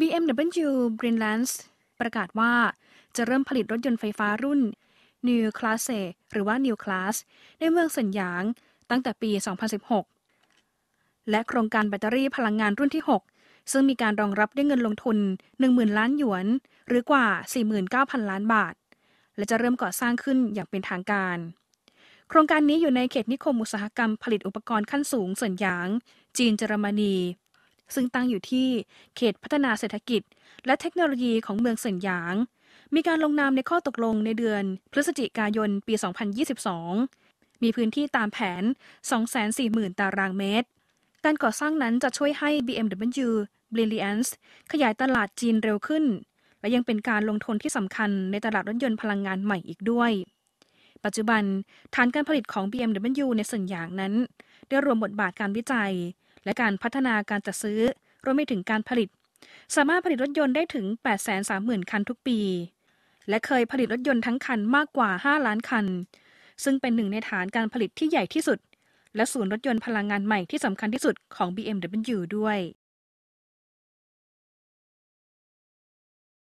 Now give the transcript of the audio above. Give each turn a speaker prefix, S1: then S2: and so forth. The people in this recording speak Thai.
S1: BMW b r i n l a n d e ประกาศว่าจะเริ่มผลิตรถยนต์ไฟฟ้ารุ่น New c l a s s A หรือว่า New Class ในเมืองสัญญางตั้งแต่ปี 2016 และโครงการแบตเตอรี่พลังงานรุ่นที่ 6 ซึ่งมีการรองรับด้วยเงินลงทุน 10,000 ล้านหยวน หรือกว่า 49,000 ล้านบาท และจะเริ่มก่อสร้างขึ้นอย่างเป็นทางการ โครงการนี้อยู่ในเขตนิคมอุตสาหกรรมผลิตอุปกรณ์ขั้นสูงส่วนหยาง จีนเยอรมนีซึ่งตั้งอยู่ที่เขตพัฒนาเศรษฐกิจ และเทคโนโลยีของเมืองเซินหยาง มีการลงนามในข้อตกลงในเดือนพฤศจิกายนปี 2022 มีพื้นที่ตามแผน 240,000 ตารางเมตร การก่อสร้างนั้นจะช่วยให้ BMW Brilliance ขยายตลาดจีนเร็วขึ้น และยังเป็นการลงทุนที่สำคัญในตลาดรถยนต์พลังงานใหม่อีกด้วย ปัจจุบันฐานการผลิตของ BMW ในส่วนอย่างนั้นได้รวมบทบาทการวิจัยและการพัฒนาการจัดซื้อ รวมไปถึงการผลิต สามารถผลิตรถยนต์ได้ถึง 830,000 คันทุกปี และเคยผลิตรถยนต์ทั้งคันมากกว่า 5 ล้านคัน ซึ่งเป็นหนึ่งในฐานการผลิตที่ใหญ่ที่สุด และศูนย์รถยนต์พลังงานใหม่ที่สำคัญที่สุดของ BMW ด้วย